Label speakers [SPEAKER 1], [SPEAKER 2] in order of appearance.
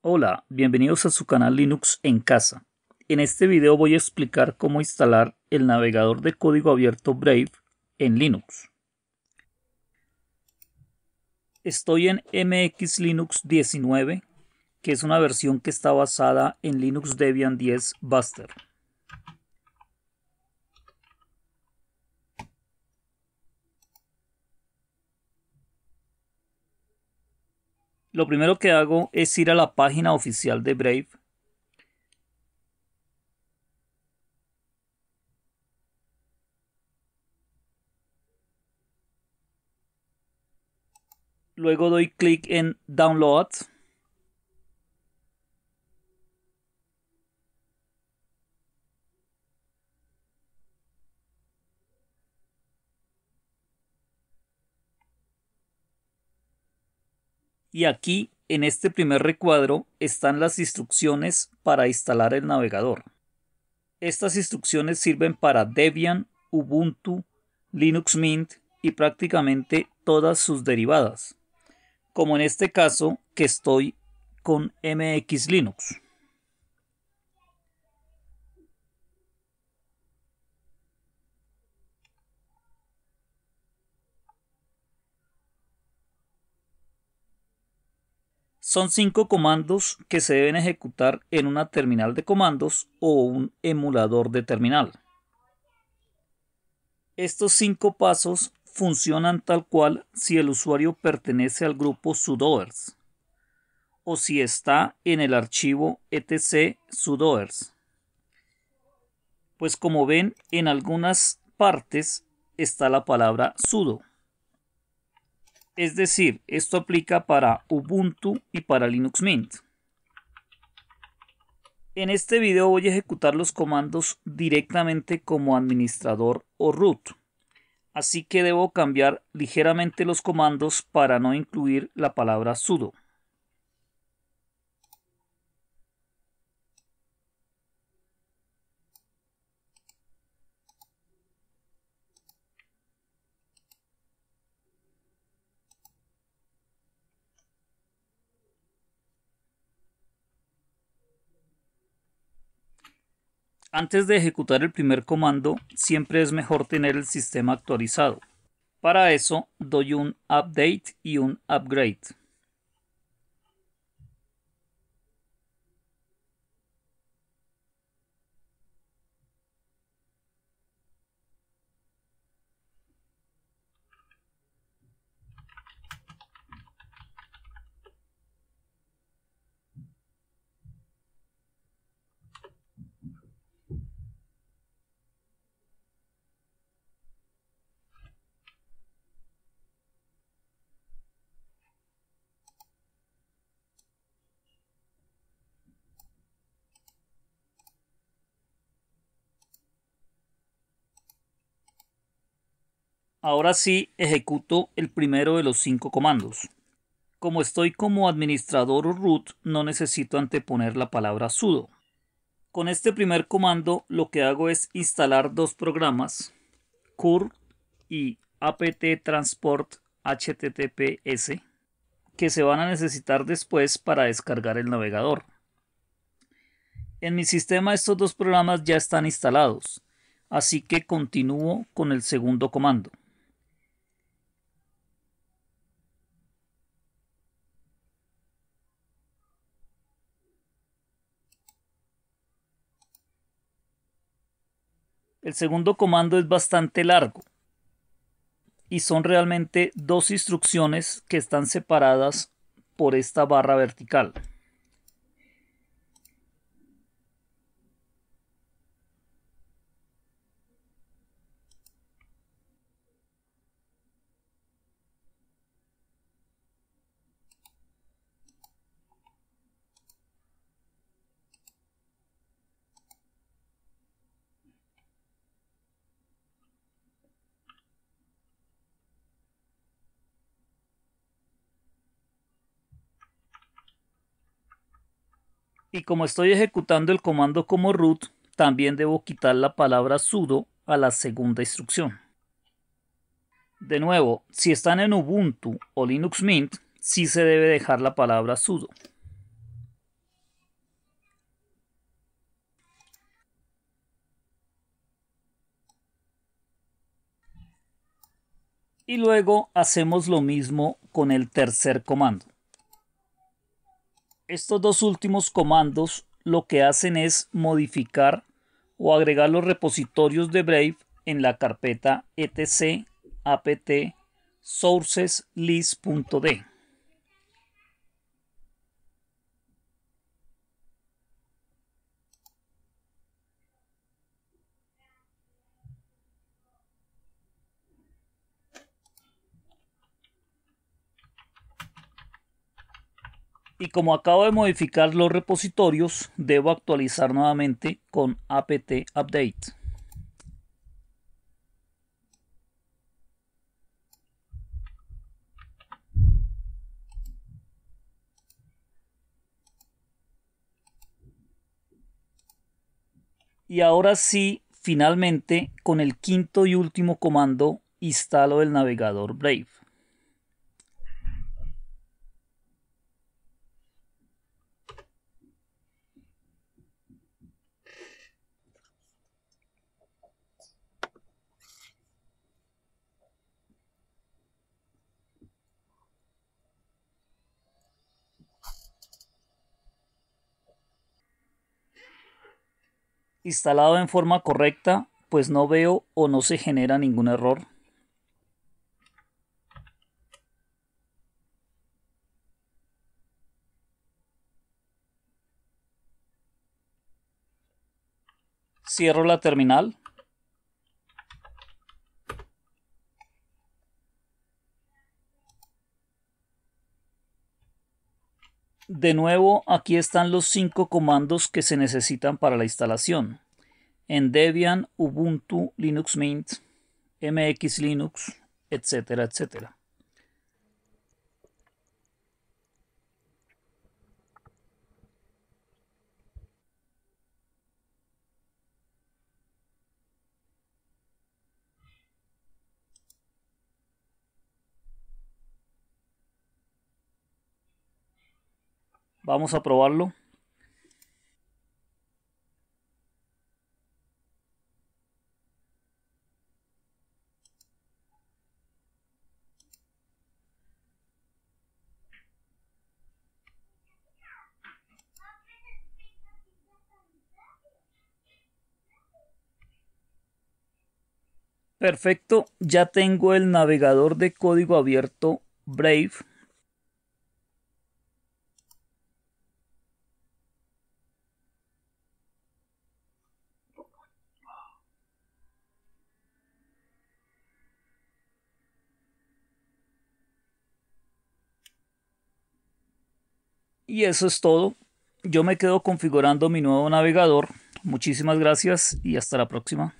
[SPEAKER 1] Hola, bienvenidos a su canal Linux en casa. En este video voy a explicar cómo instalar el navegador de código abierto Brave en Linux. Estoy en MX Linux 19, que es una versión que está basada en Linux Debian 10 Buster. lo primero que hago es ir a la página oficial de Brave. Luego doy clic en Download. y aquí en este primer recuadro están las instrucciones para instalar el navegador. Estas instrucciones sirven para Debian, Ubuntu, Linux Mint y prácticamente todas sus derivadas, como en este caso que estoy con MX Linux. Son cinco comandos que se deben ejecutar en una terminal de comandos o un emulador de terminal. Estos cinco pasos funcionan tal cual si el usuario pertenece al grupo sudoers o si está en el archivo etc sudoers. Pues como ven, en algunas partes está la palabra sudo es decir, esto aplica para Ubuntu y para Linux Mint. En este video voy a ejecutar los comandos directamente como administrador o root. Así que debo cambiar ligeramente los comandos para no incluir la palabra sudo. Antes de ejecutar el primer comando, siempre es mejor tener el sistema actualizado. Para eso, doy un update y un upgrade. Ahora sí ejecuto el primero de los cinco comandos. Como estoy como administrador root, no necesito anteponer la palabra sudo. Con este primer comando lo que hago es instalar dos programas, CUR y apt transport https, que se van a necesitar después para descargar el navegador. En mi sistema estos dos programas ya están instalados, así que continúo con el segundo comando. El segundo comando es bastante largo y son realmente dos instrucciones que están separadas por esta barra vertical. Y como estoy ejecutando el comando como root, también debo quitar la palabra sudo a la segunda instrucción. De nuevo, si están en Ubuntu o Linux Mint, sí se debe dejar la palabra sudo. Y luego hacemos lo mismo con el tercer comando. Estos dos últimos comandos lo que hacen es modificar o agregar los repositorios de Brave en la carpeta etc apt sourceslist.d. y como acabo de modificar los repositorios, debo actualizar nuevamente con apt update. Y ahora sí, finalmente, con el quinto y último comando, instalo el navegador Brave. instalado en forma correcta, pues no veo o no se genera ningún error. Cierro la terminal. De nuevo, aquí están los cinco comandos que se necesitan para la instalación. En Debian, Ubuntu, Linux Mint, MX Linux, etcétera, etcétera. Vamos a probarlo. Perfecto, ya tengo el navegador de código abierto Brave. Y eso es todo. Yo me quedo configurando mi nuevo navegador. Muchísimas gracias y hasta la próxima.